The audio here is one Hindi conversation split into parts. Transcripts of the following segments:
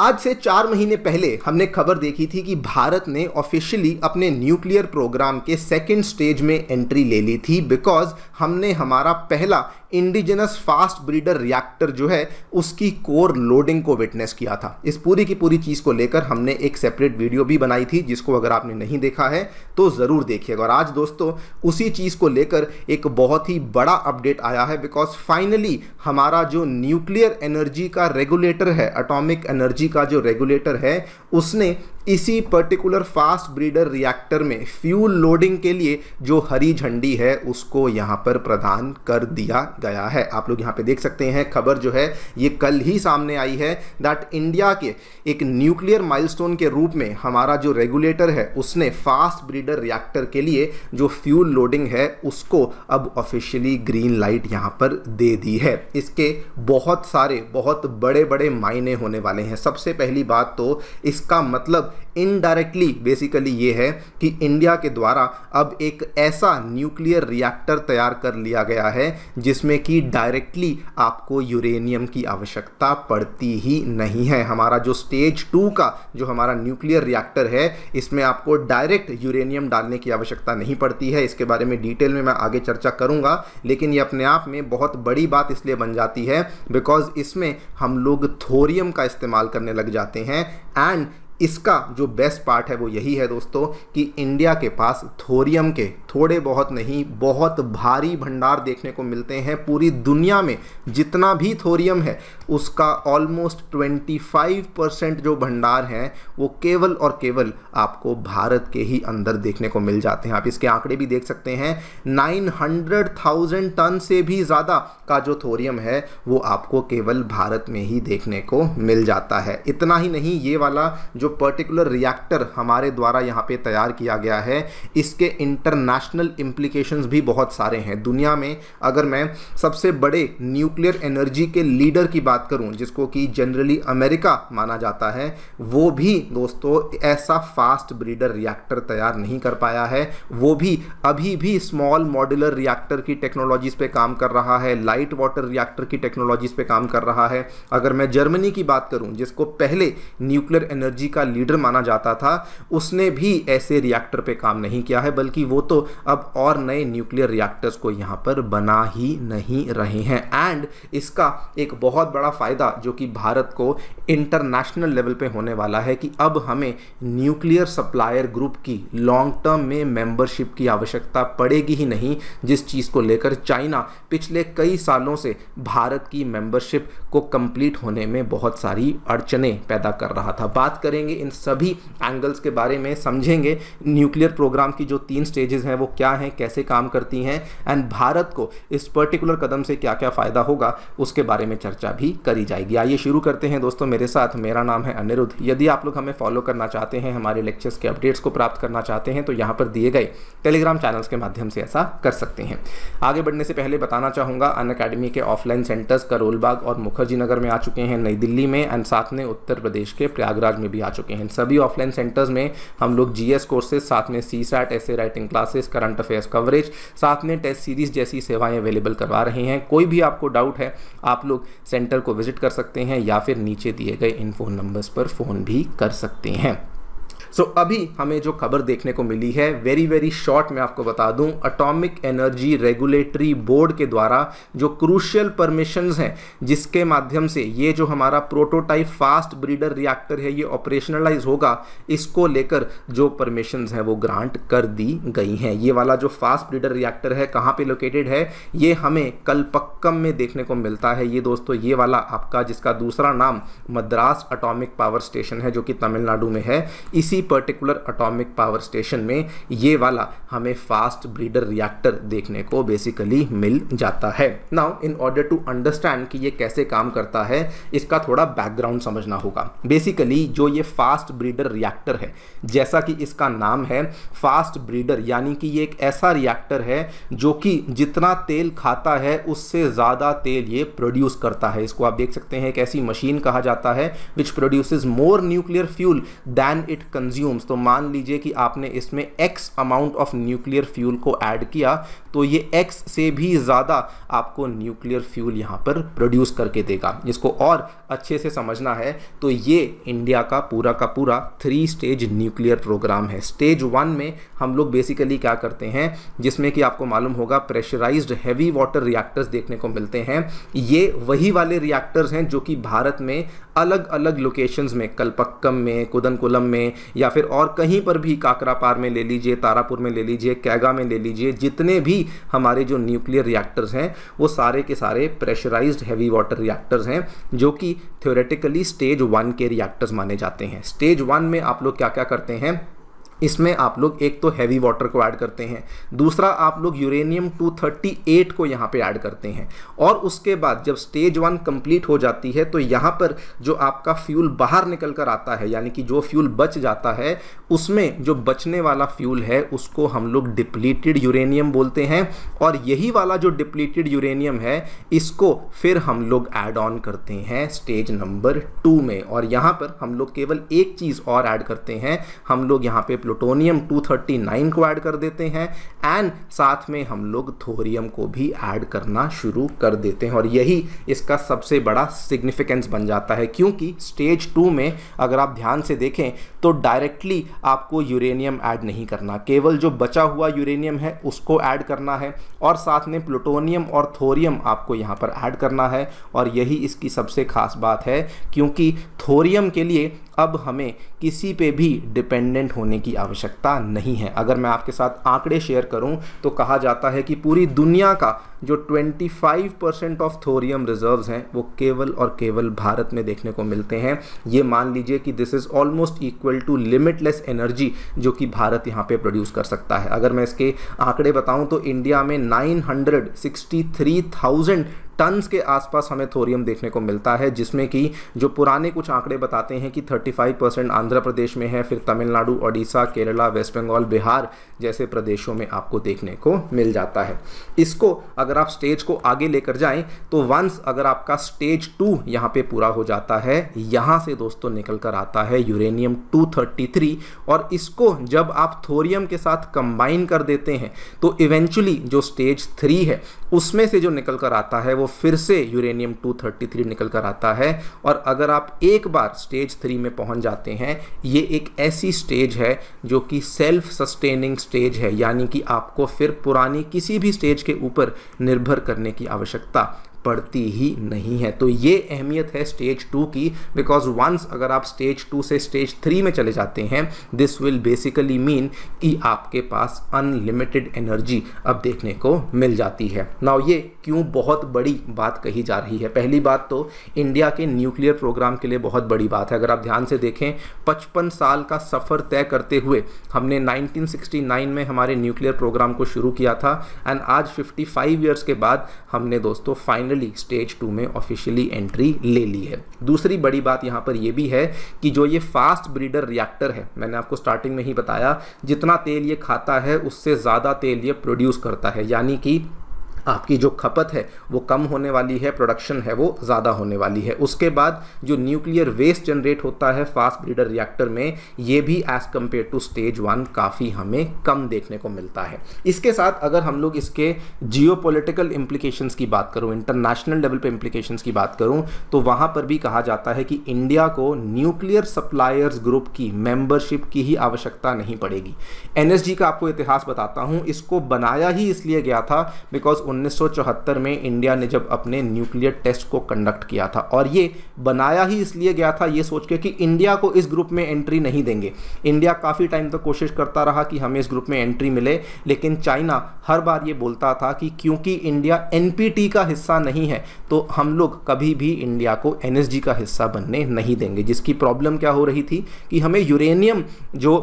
आज से चार महीने पहले हमने खबर देखी थी कि भारत ने ऑफिशियली अपने न्यूक्लियर प्रोग्राम के सेकेंड स्टेज में एंट्री ले ली थी बिकॉज हमने हमारा पहला इंडिजिनस फास्ट ब्रीडर रिएक्टर जो है उसकी कोर लोडिंग को विटनेस किया था इस पूरी की पूरी चीज़ को लेकर हमने एक सेपरेट वीडियो भी बनाई थी जिसको अगर आपने नहीं देखा है तो ज़रूर देखिएगा और आज दोस्तों उसी चीज़ को लेकर एक बहुत ही बड़ा अपडेट आया है बिकॉज फाइनली हमारा जो न्यूक्लियर एनर्जी का रेगुलेटर है अटोमिक एनर्जी का जो रेगुलेटर है उसने इसी पर्टिकुलर फास्ट ब्रीडर रिएक्टर में फ्यूल लोडिंग के लिए जो हरी झंडी है उसको यहाँ पर प्रदान कर दिया गया है आप लोग यहाँ पे देख सकते हैं खबर जो है ये कल ही सामने आई है दैट इंडिया के एक न्यूक्लियर माइलस्टोन के रूप में हमारा जो रेगुलेटर है उसने फास्ट ब्रीडर रिएक्टर के लिए जो फ्यूल लोडिंग है उसको अब ऑफिशियली ग्रीन लाइट यहाँ पर दे दी है इसके बहुत सारे बहुत बड़े बड़े मायने होने वाले हैं सबसे पहली बात तो इसका मतलब इनडायरेक्टली बेसिकली ये है कि इंडिया के द्वारा अब एक ऐसा न्यूक्लियर रिएक्टर तैयार कर लिया गया है जिसमें कि डायरेक्टली आपको यूरेनियम की आवश्यकता पड़ती ही नहीं है हमारा जो स्टेज टू का जो हमारा न्यूक्लियर रिएक्टर है इसमें आपको डायरेक्ट यूरेनियम डालने की आवश्यकता नहीं पड़ती है इसके बारे में डिटेल में मैं आगे चर्चा करूँगा लेकिन ये अपने आप में बहुत बड़ी बात इसलिए बन जाती है बिकॉज इसमें हम लोग थोरियम का इस्तेमाल करने लग जाते हैं एंड इसका जो बेस्ट पार्ट है वो यही है दोस्तों कि इंडिया के पास थोरियम के थोड़े बहुत नहीं बहुत भारी भंडार देखने को मिलते हैं पूरी दुनिया में जितना भी थोरियम है उसका ऑलमोस्ट 25 परसेंट जो भंडार हैं वो केवल और केवल आपको भारत के ही अंदर देखने को मिल जाते हैं आप इसके आंकड़े भी देख सकते हैं नाइन टन से भी ज़्यादा का जो थोरियम है वो आपको केवल भारत में ही देखने को मिल जाता है इतना ही नहीं ये वाला जो जो पर्टिकुलर रिएक्टर हमारे द्वारा यहाँ पे तैयार किया गया है इसके इंटरनेशनल इम्प्लीकेशंस भी बहुत सारे हैं दुनिया में अगर मैं सबसे बड़े न्यूक्लियर एनर्जी के लीडर की बात करूँ जिसको कि जनरली अमेरिका माना जाता है वो भी दोस्तों ऐसा फास्ट ब्रीडर रिएक्टर तैयार नहीं कर पाया है वो भी अभी भी स्मॉल मॉड्यूलर रिएक्टर की टेक्नोलॉजीज़ पे काम कर रहा है लाइट वाटर रिएक्टर की टेक्नोलॉजीज़ पे काम कर रहा है अगर मैं जर्मनी की बात करूं जिसको पहले न्यूक्लियर एनर्जी का का लीडर माना जाता था उसने भी ऐसे रिएक्टर पे काम नहीं किया है बल्कि वो तो अब और नए न्यूक्लियर रिएक्टर्स को यहाँ पर बना ही नहीं रहे हैं एंड इसका एक बहुत बड़ा फ़ायदा जो कि भारत को इंटरनेशनल लेवल पे होने वाला है कि अब हमें न्यूक्लियर सप्लायर ग्रुप की लॉन्ग टर्म में मेंबरशिप की आवश्यकता पड़ेगी ही नहीं जिस चीज़ को लेकर चाइना पिछले कई सालों से भारत की मेंबरशिप को कंप्लीट होने में बहुत सारी अड़चने पैदा कर रहा था बात करेंगे करेंगे इन सभी एंगल्स के बारे में समझेंगे न्यूक्लियर प्रोग्राम की जो तीन स्टेजेस हैं वो क्या हैं कैसे काम करती हैं एंड भारत को इस पर्टिकुलर कदम से क्या क्या फ़ायदा होगा उसके बारे में चर्चा भी करी जाएगी आइए शुरू करते हैं दोस्तों मेरे साथ मेरा नाम है अनिरुद्ध यदि आप लोग हमें फॉलो करना चाहते हैं हमारे लेक्चर्स के अपडेट्स को प्राप्त करना चाहते हैं तो यहाँ पर दिए गए टेलीग्राम चैनल्स के माध्यम से ऐसा कर सकते हैं आगे बढ़ने से पहले बताना चाहूँगा अन अकेडमी के ऑफलाइन सेंटर्स करोलबाग और मुखर्जी नगर में आ चुके हैं नई दिल्ली में एंड साथ में उत्तर प्रदेश के प्रयागराज में भी आ चुके हैं सभी ऑफलाइन सेंटर्स में हम लोग एस कोर्सेज साथ में सी सैट ऐसे writing classes current affairs coverage साथ में टेस्ट सीरीज जैसी सेवाएं अवेलेबल करवा रहे हैं कोई भी आपको डाउट है आप लोग सेंटर को विजिट कर सकते हैं या फिर नीचे दिए गए इन फ़ोन नंबर्स पर फ़ोन भी कर सकते हैं सो so, अभी हमें जो खबर देखने को मिली है वेरी वेरी शॉर्ट में आपको बता दूं अटोमिक एनर्जी रेगुलेटरी बोर्ड के द्वारा जो क्रूशियल परमिशंस हैं जिसके माध्यम से ये जो हमारा प्रोटोटाइप फास्ट ब्रीडर रिएक्टर है ये ऑपरेशनलाइज होगा इसको लेकर जो परमिशन हैं वो ग्रांट कर दी गई हैं ये वाला जो फास्ट ब्रीडर रिएक्टर है कहाँ पर लोकेटेड है ये हमें कलपक्कम में देखने को मिलता है ये दोस्तों ये वाला आपका जिसका दूसरा नाम मद्रास अटोमिक पावर स्टेशन है जो कि तमिलनाडु में है इसी इसी पर्टिकुलर अटोमिक पावर स्टेशन में ये वाला हमें फास्ट ब्रीडर रिएक्टर देखने को बेसिकली मिल जाता है now in order to understand कि ये कैसे काम करता है इसका थोड़ा बैकग्राउंड समझना होगा बेसिकली जो ये फास्ट ब्रीडर रिएक्टर है जैसा कि इसका नाम है फास्ट ब्रीडर यानी कि ये एक ऐसा रिएक्टर है जो कि जितना तेल खाता है उससे ज़्यादा तेल ये प्रोड्यूस करता है इसको आप देख सकते हैं एक ऐसी मशीन कहा जाता है which produce more nuclear fuel than it con consumes तो मान लीजिए कि आपने इसमें X amount of nuclear fuel को ऐड किया तो ये एक्स से भी ज़्यादा आपको न्यूक्लियर फ्यूल यहाँ पर प्रोड्यूस करके देगा इसको और अच्छे से समझना है तो ये इंडिया का पूरा का पूरा थ्री स्टेज न्यूक्लियर प्रोग्राम है स्टेज वन में हम लोग बेसिकली क्या करते हैं जिसमें कि आपको मालूम होगा प्रेशराइज हैवी वाटर रिएक्टर्स देखने को मिलते हैं ये वही वाले रिएक्टर्स हैं जो कि भारत में अलग अलग लोकेशंस में कलपक्कम में कुदनकुलम में या फिर और कहीं पर भी काकरापार में ले लीजिए तारापुर में ले लीजिए कैगा में ले लीजिए जितने भी हमारे जो न्यूक्लियर रिएक्टर्स हैं वो सारे के सारे प्रेशराइज्ड हैवी वाटर रिएक्टर्स हैं जो कि थ्योरेटिकली स्टेज वन के रिएक्टर्स माने जाते हैं स्टेज वन में आप लोग क्या क्या करते हैं इसमें आप लोग एक तो हैवी वाटर को ऐड करते हैं दूसरा आप लोग यूरेनियम 238 को यहाँ पे ऐड करते हैं और उसके बाद जब स्टेज वन कंप्लीट हो जाती है तो यहाँ पर जो आपका फ्यूल बाहर निकल कर आता है यानी कि जो फ्यूल बच जाता है उसमें जो बचने वाला फ्यूल है उसको हम लोग डिप्लीटेड यूरेनियम बोलते हैं और यही वाला जो डिप्लीटेड यूरेनियम है इसको फिर हम लोग ऐड ऑन करते हैं स्टेज नंबर टू में और यहाँ पर हम लोग केवल एक चीज़ और ऐड करते हैं हम लोग यहाँ पे प्लूटोनियम 239 को ऐड कर देते हैं एंड साथ में हम लोग थोरियम को भी ऐड करना शुरू कर देते हैं और यही इसका सबसे बड़ा सिग्निफिकेंस बन जाता है क्योंकि स्टेज टू में अगर आप ध्यान से देखें तो डायरेक्टली आपको यूरेनियम ऐड नहीं करना केवल जो बचा हुआ यूरेनियम है उसको ऐड करना है और साथ में प्लूटोनियम और थोरियम आपको यहाँ पर ऐड करना है और यही इसकी सबसे ख़ास बात है क्योंकि थोरियम के लिए अब हमें किसी पे भी डिपेंडेंट होने की आवश्यकता नहीं है अगर मैं आपके साथ आंकड़े शेयर करूं तो कहा जाता है कि पूरी दुनिया का जो 25 परसेंट ऑफ थोरियम रिजर्व्स हैं वो केवल और केवल भारत में देखने को मिलते हैं ये मान लीजिए कि this is almost equal to limitless energy जो कि भारत यहाँ पे प्रोड्यूस कर सकता है अगर मैं इसके आंकड़े बताऊँ तो इंडिया में 963,000 टन्स के आसपास हमें थोरियम देखने को मिलता है जिसमें कि जो पुराने कुछ आंकड़े बताते हैं कि 35 परसेंट आंध्र प्रदेश में है फिर तमिलनाडु ओडिशा केरला वेस्ट बंगाल बिहार जैसे प्रदेशों में आपको देखने को मिल जाता है इसको अगर अगर आप स्टेज को आगे लेकर जाएं तो वंस अगर आपका स्टेज टू यहां पे पूरा हो जाता है यहां से दोस्तों निकल कर आता है यूरेनियम 233 और इसको जब आप थोरियम के साथ कंबाइन कर देते हैं तो इवेंचुअली जो स्टेज थ्री है उसमें से जो निकल कर आता है वो फिर से यूरेनियम 233 निकल कर आता है और अगर आप एक बार स्टेज थ्री में पहुंच जाते हैं ये एक ऐसी स्टेज है जो कि सेल्फ सस्टेनिंग स्टेज है यानी कि आपको फिर पुरानी किसी भी स्टेज के ऊपर निर्भर करने की आवश्यकता पड़ती ही नहीं है तो ये अहमियत है स्टेज टू की बिकॉज वंस अगर आप स्टेज टू से स्टेज थ्री में चले जाते हैं दिस विल बेसिकली मीन कि आपके पास अनलिमिटेड एनर्जी अब देखने को मिल जाती है नाउ ये क्यों बहुत बड़ी बात कही जा रही है पहली बात तो इंडिया के न्यूक्लियर प्रोग्राम के लिए बहुत बड़ी बात है अगर आप ध्यान से देखें पचपन साल का सफ़र तय करते हुए हमने नाइनटीन में हमारे न्यूक्लियर प्रोग्राम को शुरू किया था एंड आज फिफ्टी ईयर्स के बाद हमने दोस्तों फाइनल ऑलरेडी स्टेज टू में ऑफिशियली एंट्री ले ली है दूसरी बड़ी बात यहाँ पर यह भी है कि जो ये फास्ट ब्रीडर रिएक्टर है मैंने आपको स्टार्टिंग में ही बताया जितना तेल ये खाता है उससे ज़्यादा तेल ये प्रोड्यूस करता है यानी कि आपकी जो खपत है वो कम होने वाली है प्रोडक्शन है वो ज़्यादा होने वाली है उसके बाद जो न्यूक्लियर वेस्ट जनरेट होता है फास्ट ब्रीडर रिएक्टर में ये भी as compare to stage one काफ़ी हमें कम देखने को मिलता है इसके साथ अगर हम लोग इसके जियो पोलिटिकल की बात करूँ इंटरनेशनल लेवल पर इम्प्लीकेशन की बात करूँ तो वहाँ पर भी कहा जाता है कि इंडिया को न्यूक्लियर सप्लायर्स ग्रुप की मेंबरशिप की ही आवश्यकता नहीं पड़ेगी एनएसजी का आपको इतिहास बताता हूँ इसको बनाया ही इसलिए गया था बिकॉज 1974 में इंडिया ने जब अपने न्यूक्लियर टेस्ट को कंडक्ट किया था और ये बनाया ही इसलिए गया था ये सोच के कि इंडिया को इस ग्रुप में एंट्री नहीं देंगे इंडिया काफ़ी टाइम तक तो कोशिश करता रहा कि हमें इस ग्रुप में एंट्री मिले लेकिन चाइना हर बार ये बोलता था कि क्योंकि इंडिया एन का हिस्सा नहीं है तो हम लोग कभी भी इंडिया को एन का हिस्सा बनने नहीं देंगे जिसकी प्रॉब्लम क्या हो रही थी कि हमें यूरेनियम जो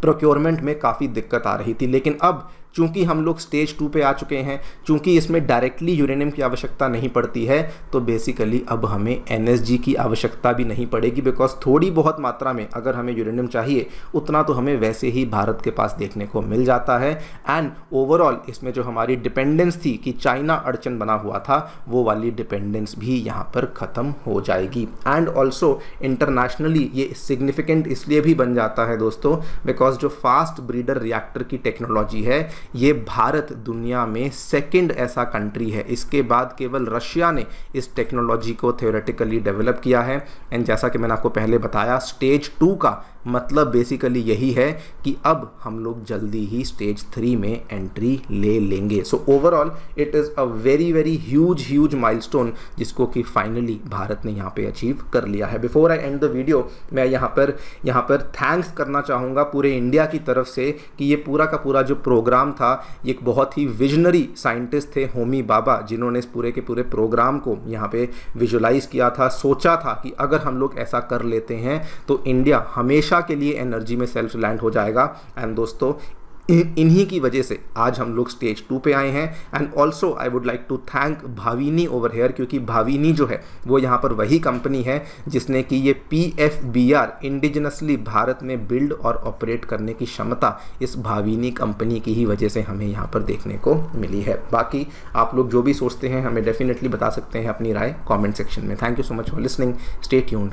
प्रोक्योरमेंट में काफ़ी दिक्कत आ रही थी लेकिन अब चूंकि हम लोग स्टेज टू पे आ चुके हैं चूंकि इसमें डायरेक्टली यूरेनियम की आवश्यकता नहीं पड़ती है तो बेसिकली अब हमें एन की आवश्यकता भी नहीं पड़ेगी बिकॉज थोड़ी बहुत मात्रा में अगर हमें यूरेनियम चाहिए उतना तो हमें वैसे ही भारत के पास देखने को मिल जाता है एंड ओवरऑल इसमें जो हमारी डिपेंडेंस थी कि चाइना अड़चन बना हुआ था वो वाली डिपेंडेंस भी यहाँ पर ख़त्म हो जाएगी एंड ऑल्सो इंटरनेशनली ये सिग्निफिकेंट इसलिए भी बन जाता है दोस्तों बिकॉज जो फास्ट ब्रीडर रिएक्टर की टेक्नोलॉजी है ये भारत दुनिया में सेकंड ऐसा कंट्री है इसके बाद केवल रशिया ने इस टेक्नोलॉजी को थियोरेटिकली डेवलप किया है एंड जैसा कि मैंने आपको पहले बताया स्टेज टू का मतलब बेसिकली यही है कि अब हम लोग जल्दी ही स्टेज थ्री में एंट्री ले लेंगे so overall it is a very very huge huge milestone जिसको कि फाइनली भारत ने यहाँ पे अचीव कर लिया है before I end the video मैं यहाँ पर यहाँ पर थैंक्स करना चाहूँगा पूरे इंडिया की तरफ से कि ये पूरा का पूरा जो प्रोग्राम था ये बहुत ही विजनरी साइंटिस्ट थे होमी बाबा जिन्होंने इस पूरे के पूरे प्रोग्राम को यहाँ पे विजुलाइज़ किया था सोचा था कि अगर हम लोग ऐसा कर लेते हैं तो इंडिया हमेशा हमेशा के लिए एनर्जी में सेल्फ रिलायंट हो जाएगा एंड दोस्तों इन्हीं की वजह से आज हम लोग स्टेज टू पे आए हैं and also I would like to thank Bhavini over here क्योंकि भाविनी जो है वो यहाँ पर वही कंपनी है जिसने कि ये P F B R indigenously Bharat में बिल्ड और ऑपरेट करने की क्षमता इस भाविनी कंपनी की ही वजह से हमें यहाँ पर देखने को मिली है बाकी आप लोग जो भी सोचते हैं हमें डेफिनेटली बता सकते हैं अपनी राय कॉमेंट सेक्शन में thank you so much for listening stay यून